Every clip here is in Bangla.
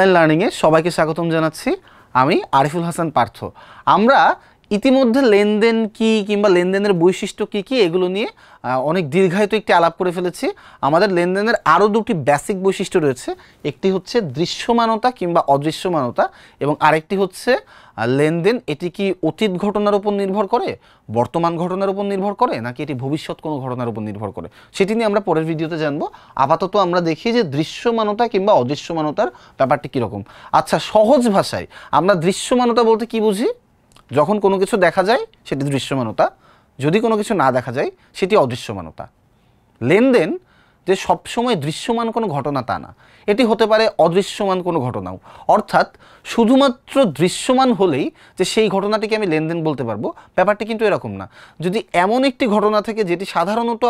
অনলাইন লার্নিংয়ে সবাইকে স্বাগতম জানাচ্ছি আমি আরিফুল হাসান পার্থ আমরা ইতিমধ্যে লেনদেন কি কিংবা লেনদেনের বৈশিষ্ট্য কি কি এগুলো নিয়ে অনেক দীর্ঘায়িত একটি আলাপ করে ফেলেছি আমাদের লেনদেনের আরও দুটি বেসিক বৈশিষ্ট্য রয়েছে একটি হচ্ছে দৃশ্যমানতা কিংবা অদৃশ্যমানতা এবং আরেকটি হচ্ছে লেনদেন এটি কি অতীত ঘটনার উপর নির্ভর করে বর্তমান ঘটনার উপর নির্ভর করে নাকি এটি ভবিষ্যৎ কোনো ঘটনার উপর নির্ভর করে সেটি নিয়ে আমরা পরের ভিডিওতে জানবো আপাতত আমরা দেখি যে দৃশ্যমানতা কিংবা অদৃশ্যমানতার ব্যাপারটি কীরকম আচ্ছা সহজ ভাষায় আমরা দৃশ্যমানতা বলতে কি বুঝি যখন কোনো কিছু দেখা যায় সেটি দৃশ্যমানতা যদি কোনো কিছু না দেখা যায় সেটি অদৃশ্যমানতা লেনদেন যে সবসময় দৃশ্যমান কোনো ঘটনা তা না এটি হতে পারে অদৃশ্যমান কোনো ঘটনাও অর্থাৎ শুধুমাত্র দৃশ্যমান হলেই যে সেই ঘটনাটিকে আমি লেনদেন বলতে পারবো ব্যাপারটি কিন্তু এরকম না যদি এমন একটি ঘটনা থেকে যেটি সাধারণত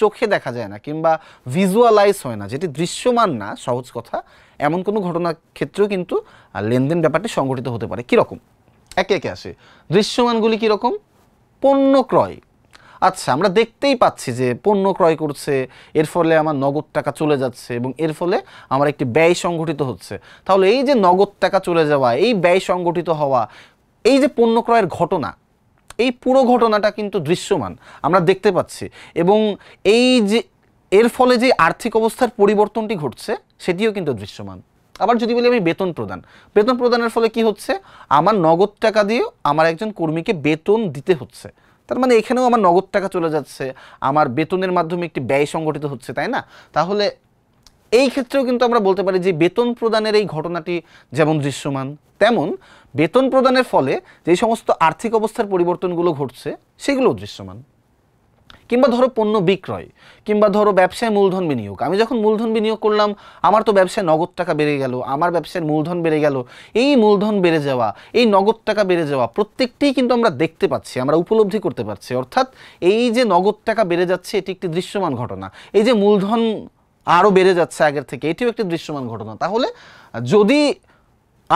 চোখে দেখা যায় না কিংবা ভিজুয়ালাইজ হয় না যেটি দৃশ্যমান না সহজ কথা এমন কোনো ঘটনার ক্ষেত্রেও কিন্তু লেনদেন ব্যাপারটি সংঘটিত হতে পারে কীরকম একে একে আসে দৃশ্যমানগুলি কীরকম পণ্য ক্রয় আচ্ছা আমরা দেখতেই পাচ্ছি যে পণ্য ক্রয় করছে এর ফলে আমার নগদ টাকা চলে যাচ্ছে এবং এর ফলে আমার একটি ব্যয় সংগঠিত হচ্ছে তাহলে এই যে নগদ টাকা চলে যাওয়া এই ব্যয় সংগঠিত হওয়া এই যে পণ্য ক্রয়ের ঘটনা এই পুরো ঘটনাটা কিন্তু দৃশ্যমান আমরা দেখতে পাচ্ছি এবং এই যে এর ফলে যে আর্থিক অবস্থার পরিবর্তনটি ঘটছে সেটিও কিন্তু দৃশ্যমান আবার যদি বলি আমি বেতন প্রদান বেতন প্রদানের ফলে কি হচ্ছে আমার নগদ টাকা দিয়ে আমার একজন কর্মীকে বেতন দিতে হচ্ছে তার মানে এখানেও আমার নগদ টাকা চলে যাচ্ছে আমার বেতনের মাধ্যমে একটি ব্যয় সংগঠিত হচ্ছে তাই না তাহলে এই ক্ষেত্রেও কিন্তু আমরা বলতে পারি যে বেতন প্রদানের এই ঘটনাটি যেমন দৃশ্যমান তেমন বেতন প্রদানের ফলে যে সমস্ত আর্থিক অবস্থার পরিবর্তনগুলো ঘটছে সেগুলোও দৃশ্যমান কিংবা ধরো পণ্য বিক্রয় কিংবা ধরো ব্যবসায় মূলধন বিনিয়োগ আমি যখন মূলধন বিনিয়োগ করলাম আমার তো ব্যবসায় নগদ টাকা বেড়ে গেল আমার ব্যবসায় মূলধন বেড়ে গেল এই মূলধন বেড়ে যাওয়া এই নগদ টাকা বেড়ে যাওয়া প্রত্যেকটি কিন্তু আমরা দেখতে পাচ্ছি আমরা উপলব্ধি করতে পারছি অর্থাৎ এই যে নগদ টাকা বেড়ে যাচ্ছে এটি একটি দৃশ্যমান ঘটনা এই যে মূলধন আরও বেড়ে যাচ্ছে আগের থেকে এটিও একটি দৃশ্যমান ঘটনা তাহলে যদি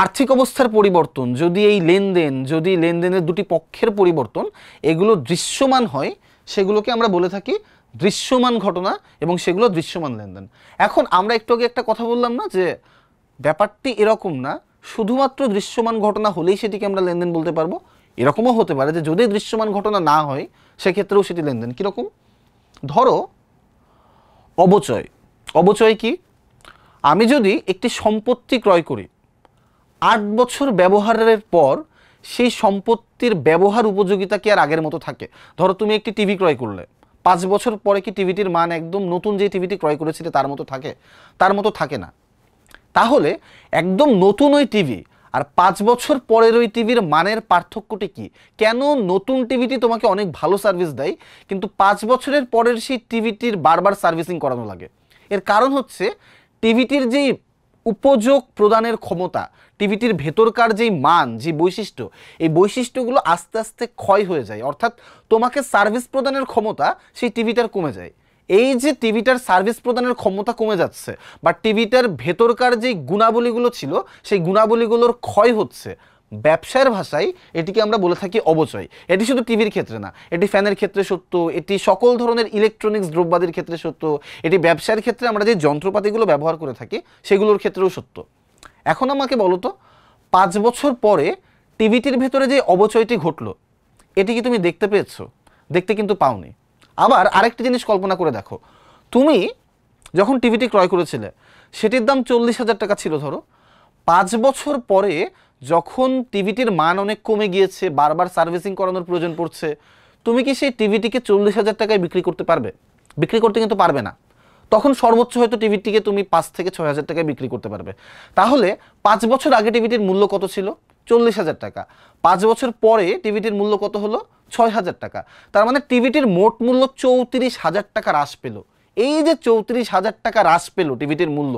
আর্থিক অবস্থার পরিবর্তন যদি এই লেনদেন যদি লেনদেনের দুটি পক্ষের পরিবর্তন এগুলো দৃশ্যমান হয় সেগুলোকে আমরা বলে থাকি দৃশ্যমান ঘটনা এবং সেগুলো দৃশ্যমান লেনদেন এখন আমরা একটু আগে একটা কথা বললাম না যে ব্যাপারটি এরকম না শুধুমাত্র দৃশ্যমান ঘটনা হলেই সেটিকে আমরা লেনদেন বলতে পারবো এরকমও হতে পারে যে যদি দৃশ্যমান ঘটনা না হয় সেক্ষেত্রেও সেটি লেনদেন কীরকম ধরো অবচয় অবচয় কি আমি যদি একটি সম্পত্তি ক্রয় করি আট বছর ব্যবহারের পর সেই সম্পত্তির ব্যবহার উপযোগিতা কি আর আগের মতো থাকে ধরো তুমি একটি টিভি ক্রয় করলে পাঁচ বছর পরে কি টিভিটির মান একদম নতুন যে টিভিটি ক্রয় করেছিলে তার মতো থাকে তার মতো থাকে না তাহলে একদম নতুন ওই টিভি আর পাঁচ বছর পরের ওই টিভির মানের পার্থক্যটি কি কেন নতুন টিভিটি তোমাকে অনেক ভালো সার্ভিস দেয় কিন্তু পাঁচ বছরের পরের সেই টিভিটির বারবার সার্ভিসিং করানো লাগে এর কারণ হচ্ছে টিভিটির যেই উপযোগ প্রদানের ক্ষমতা টিভিটির ভেতরকার যেই মান যে বৈশিষ্ট্য এই বৈশিষ্ট্যগুলো আস্তে আস্তে ক্ষয় হয়ে যায় অর্থাৎ তোমাকে সার্ভিস প্রদানের ক্ষমতা সেই টিভিটার কমে যায় এই যে টিভিটার সার্ভিস প্রদানের ক্ষমতা কমে যাচ্ছে বা টিভিটার ভেতরকার যেই গুণাবলীগুলো ছিল সেই গুণাবলীগুলোর ক্ষয় হচ্ছে ব্যবসার ভাষায় এটিকে আমরা বলে থাকি অবচয় এটি শুধু টিভির ক্ষেত্রে না এটি ফ্যানের ক্ষেত্রে সত্য এটি সকল ধরনের ইলেকট্রনিক্স দ্রব্যাদির ক্ষেত্রে সত্য এটি ব্যবসার ক্ষেত্রে আমরা যে যন্ত্রপাতিগুলো ব্যবহার করে থাকি সেগুলোর ক্ষেত্রেও সত্য এখন আমাকে বলো তো পাঁচ বছর পরে টিভিটির ভেতরে যে অবচয়টি ঘটলো এটি কি তুমি দেখতে পেয়েছ দেখতে কিন্তু পাওনি আবার আরেকটি জিনিস কল্পনা করে দেখো তুমি যখন টিভিটি ক্রয় করেছিলে সেটির দাম চল্লিশ হাজার টাকা ছিল ধরো পাঁচ বছর পরে যখন টিভিটির মান অনেক কমে গিয়েছে বারবার সার্ভিসিং করানোর প্রয়োজন পড়ছে তুমি কি সেই টিভিটিকে চল্লিশ হাজার টাকায় বিক্রি করতে পারবে বিক্রি করতে কিন্তু পারবে না তখন সর্বোচ্চ হয়তো টিভিটিকে তুমি পাঁচ থেকে ছয় হাজার টাকায় বিক্রি করতে পারবে তাহলে পাঁচ বছর আগে টিভিটির মূল্য কত ছিল চল্লিশ হাজার টাকা পাঁচ বছর পরে টিভিটির মূল্য কত হলো ছয় হাজার টাকা তার মানে টিভিটির মোট মূল্য চৌত্রিশ হাজার টাকা হ্রাস পেল এই যে চৌত্রিশ হাজার টাকা হ্রাস পেল টিভিটির মূল্য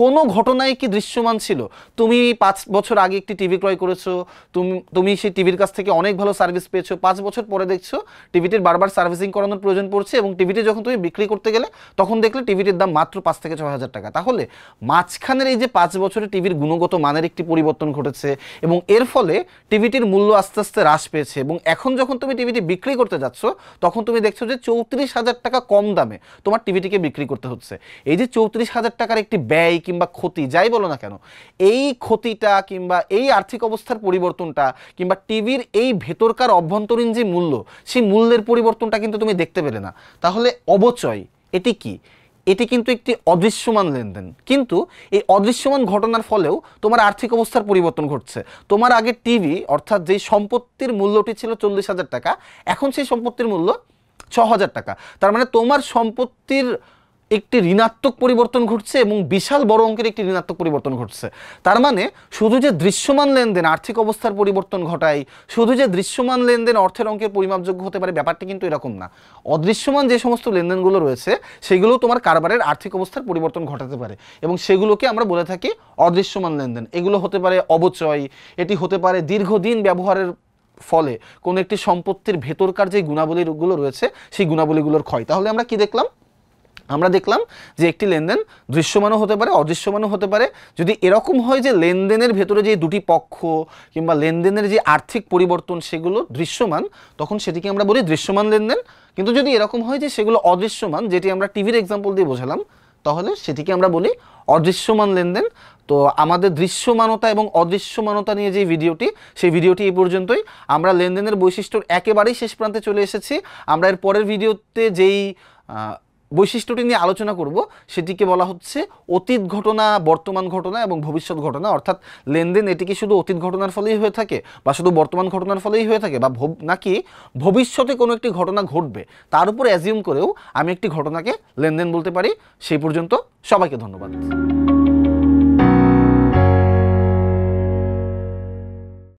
কোনো ঘটনায় কি দৃশ্যমান ছিল তুমি পাঁচ বছর আগে একটি টিভি ক্রয় করেছো তুমি তুমি সেই টিভির কাছ থেকে অনেক ভালো সার্ভিস পেয়েছো পাঁচ বছর পরে দেখছো টিভিটির বারবার সার্ভিসিং করানোর প্রয়োজন পড়ছে এবং টিভিটি যখন তুমি বিক্রি করতে গেলে তখন দেখলে টিভিটির দাম মাত্র পাঁচ থেকে ছয় হাজার টাকা তাহলে মাঝখানের এই যে পাঁচ বছরে টিভির গুণগত মানের একটি পরিবর্তন ঘটেছে এবং এর ফলে টিভিটির মূল্য আস্তে আস্তে হ্রাস পেয়েছে এবং এখন যখন তুমি টিভিটি বিক্রি করতে যাচ্ছ তখন তুমি দেখছো যে চৌত্রিশ হাজার টাকা কম দামে তোমার টিভিটিকে বিক্রি করতে হচ্ছে এই যে চৌত্রিশ হাজার টাকার একটি ব্যয় কিংবা ক্ষতি যাই বলো না কেন এই ক্ষতিটা কিংবা এই আর্থিক অবস্থার পরিবর্তনটা কিংবা টিভির এই ভেতরকার অভ্যন্তরীণ যে মূল্য সেই মূল্যের পরিবর্তনটা কিন্তু তুমি দেখতে পেলে না তাহলে অবচয় এটি কি এটি কিন্তু একটি অদৃশ্যমান লেনদেন কিন্তু এই অদৃশ্যমান ঘটনার ফলেও তোমার আর্থিক অবস্থার পরিবর্তন ঘটছে তোমার আগে টিভি অর্থাৎ যেই সম্পত্তির মূল্যটি ছিল চল্লিশ হাজার টাকা এখন সেই সম্পত্তির মূল্য ছ হাজার টাকা তার মানে তোমার সম্পত্তির একটি ঋণাত্মক পরিবর্তন ঘটছে এবং বিশাল বড় অঙ্কের একটি ঋণাত্মক পরিবর্তন ঘটছে তার মানে শুধু যে দৃশ্যমান লেনদেন আর্থিক অবস্থার পরিবর্তন ঘটায় শুধু যে দৃশ্যমান লেনদেন অর্থের অঙ্কের পরিমাপযোগ্য হতে পারে ব্যাপারটি কিন্তু এরকম না অদৃশ্যমান যে সমস্ত লেনদেনগুলো রয়েছে সেগুলো তোমার কারবারের আর্থিক অবস্থার পরিবর্তন ঘটাতে পারে এবং সেগুলোকে আমরা বলে থাকি অদৃশ্যমান লেনদেন এগুলো হতে পারে অবচয় এটি হতে পারে দীর্ঘদিন ব্যবহারের ফলে কোনো একটি সম্পত্তির ভেতরকার যে গুণাবলীগুলো রয়েছে সেই গুণাবলীগুলোর ক্ষয় তাহলে আমরা কি দেখলাম আমরা দেখলাম যে একটি লেনদেন দৃশ্যমানও হতে পারে অদৃশ্যমানও হতে পারে যদি এরকম হয় যে লেনদেনের ভেতরে যে দুটি পক্ষ কিংবা লেনদেনের যে আর্থিক পরিবর্তন সেগুলো দৃশ্যমান তখন সেটিকে আমরা বলি দৃশ্যমান লেনদেন কিন্তু যদি এরকম হয় যে সেগুলো অদৃশ্যমান যেটি আমরা টিভির এক্সাম্পল দিয়ে বোঝালাম তাহলে সেটিকে আমরা বলি অদৃশ্যমান লেনদেন তো আমাদের দৃশ্যমানতা এবং অদৃশ্যমানতা নিয়ে যে ভিডিওটি সেই ভিডিওটি এই পর্যন্তই আমরা লেনদেনের বৈশিষ্ট্যর একেবারেই শেষ প্রান্তে চলে এসেছি আমরা এর পরের ভিডিওতে যেই বৈশিষ্ট্যটি নিয়ে আলোচনা করব সেটিকে বলা হচ্ছে অতীত ঘটনা বর্তমান ঘটনা এবং ভবিষ্যৎ ঘটনা অর্থাৎ লেনদেন এটি কি শুধু অতীত ঘটনার ফলেই হয়ে থাকে বা শুধু বর্তমান ঘটনার ফলেই হয়ে থাকে বা নাকি ভবিষ্যতে কোনো একটি ঘটনা ঘটবে তার উপর অ্যাজিউম করেও আমি একটি ঘটনাকে লেনদেন বলতে পারি সেই পর্যন্ত সবাইকে ধন্যবাদ